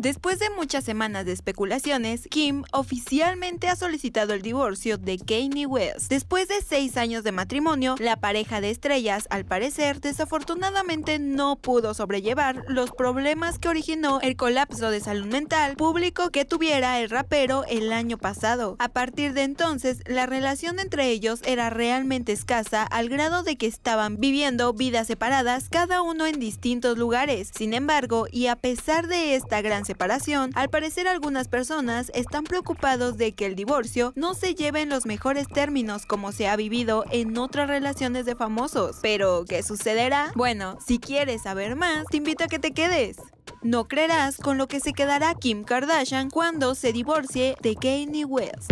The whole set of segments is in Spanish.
Después de muchas semanas de especulaciones, Kim oficialmente ha solicitado el divorcio de Kanye West. Después de seis años de matrimonio, la pareja de estrellas, al parecer, desafortunadamente no pudo sobrellevar los problemas que originó el colapso de salud mental público que tuviera el rapero el año pasado. A partir de entonces, la relación entre ellos era realmente escasa al grado de que estaban viviendo vidas separadas cada uno en distintos lugares. Sin embargo, y a pesar de esta gran separación, al parecer algunas personas están preocupados de que el divorcio no se lleve en los mejores términos como se ha vivido en otras relaciones de famosos. Pero, ¿qué sucederá? Bueno, si quieres saber más, te invito a que te quedes. No creerás con lo que se quedará Kim Kardashian cuando se divorcie de Kanye West.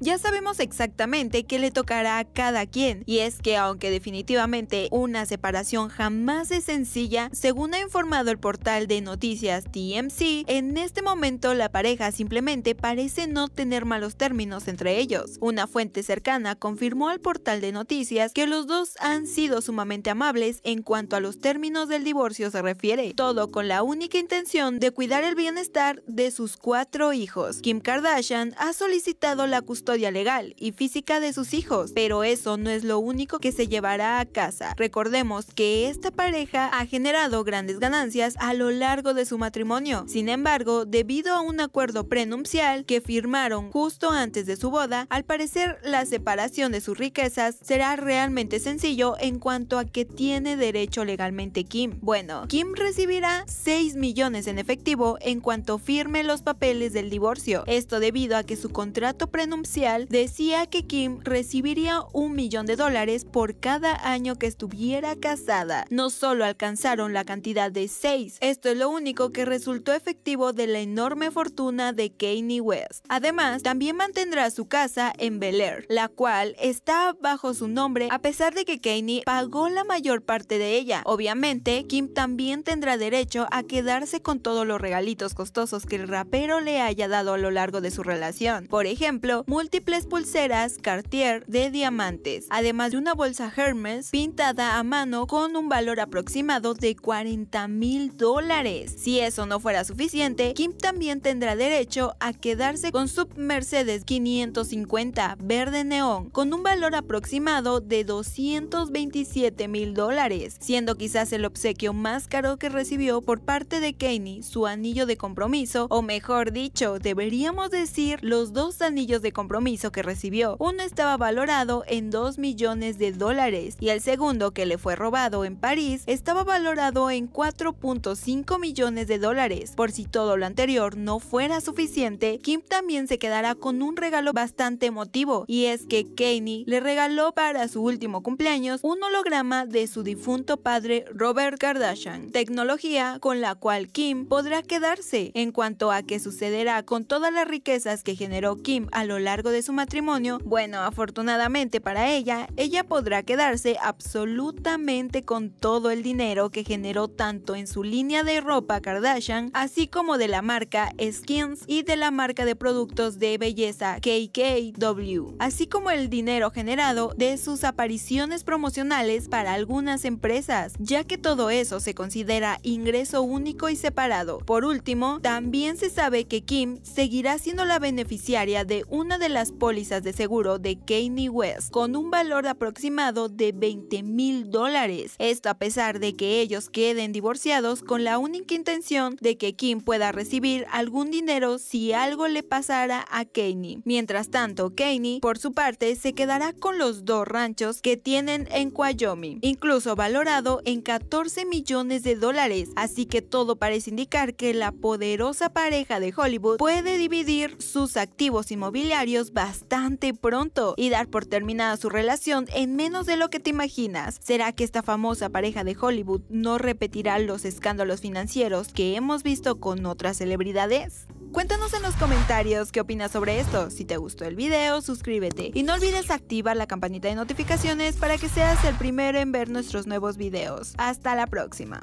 Ya sabemos exactamente qué le tocará a cada quien, y es que aunque definitivamente una separación jamás es sencilla, según ha informado el portal de noticias TMC, en este momento la pareja simplemente parece no tener malos términos entre ellos. Una fuente cercana confirmó al portal de noticias que los dos han sido sumamente amables en cuanto a los términos del divorcio se refiere, todo con la única intención de cuidar el bienestar de sus cuatro hijos. Kim Kardashian ha solicitado la custodia legal y física de sus hijos, pero eso no es lo único que se llevará a casa. Recordemos que esta pareja ha generado grandes ganancias a lo largo de su matrimonio. Sin embargo, debido a un acuerdo prenupcial que firmaron justo antes de su boda, al parecer la separación de sus riquezas será realmente sencillo en cuanto a que tiene derecho legalmente Kim. Bueno, Kim recibirá 6 millones en efectivo en cuanto firme los papeles del divorcio. Esto debido a que su contrato prenupcial decía que Kim recibiría un millón de dólares por cada año que estuviera casada. No solo alcanzaron la cantidad de seis, esto es lo único que resultó efectivo de la enorme fortuna de Kanye West. Además, también mantendrá su casa en Bel Air, la cual está bajo su nombre a pesar de que Kanye pagó la mayor parte de ella. Obviamente, Kim también tendrá derecho a quedarse con todos los regalitos costosos que el rapero le haya dado a lo largo de su relación. Por ejemplo, múltiples pulseras Cartier de diamantes, además de una bolsa Hermes pintada a mano con un valor aproximado de 40 mil dólares. Si eso no fuera suficiente, Kim también tendrá derecho a quedarse con su Mercedes 550 verde neón con un valor aproximado de 227 mil dólares, siendo quizás el obsequio más caro que recibió por parte de Kanye su anillo de compromiso, o mejor dicho, deberíamos decir los dos anillos de compromiso que recibió. Uno estaba valorado en 2 millones de dólares y el segundo que le fue robado en París estaba valorado en 4.5 millones de dólares. Por si todo lo anterior no fuera suficiente, Kim también se quedará con un regalo bastante emotivo y es que Kanye le regaló para su último cumpleaños un holograma de su difunto padre Robert Kardashian, tecnología con la cual Kim podrá quedarse. En cuanto a qué sucederá con todas las riquezas que generó Kim a lo largo de su matrimonio, bueno, afortunadamente para ella, ella podrá quedarse absolutamente con todo el dinero que generó tanto en su línea de ropa Kardashian, así como de la marca Skins y de la marca de productos de belleza KKW, así como el dinero generado de sus apariciones promocionales para algunas empresas, ya que todo eso se considera ingreso único y separado. Por último, también se sabe que Kim seguirá siendo la beneficiaria de una de las las pólizas de seguro de Kanye West con un valor aproximado de 20 mil dólares. Esto a pesar de que ellos queden divorciados con la única intención de que Kim pueda recibir algún dinero si algo le pasara a Kanye. Mientras tanto, Kanye, por su parte, se quedará con los dos ranchos que tienen en Wyoming, incluso valorado en 14 millones de dólares, así que todo parece indicar que la poderosa pareja de Hollywood puede dividir sus activos inmobiliarios bastante pronto y dar por terminada su relación en menos de lo que te imaginas. ¿Será que esta famosa pareja de Hollywood no repetirá los escándalos financieros que hemos visto con otras celebridades? Cuéntanos en los comentarios qué opinas sobre esto. Si te gustó el video, suscríbete y no olvides activar la campanita de notificaciones para que seas el primero en ver nuestros nuevos videos. Hasta la próxima.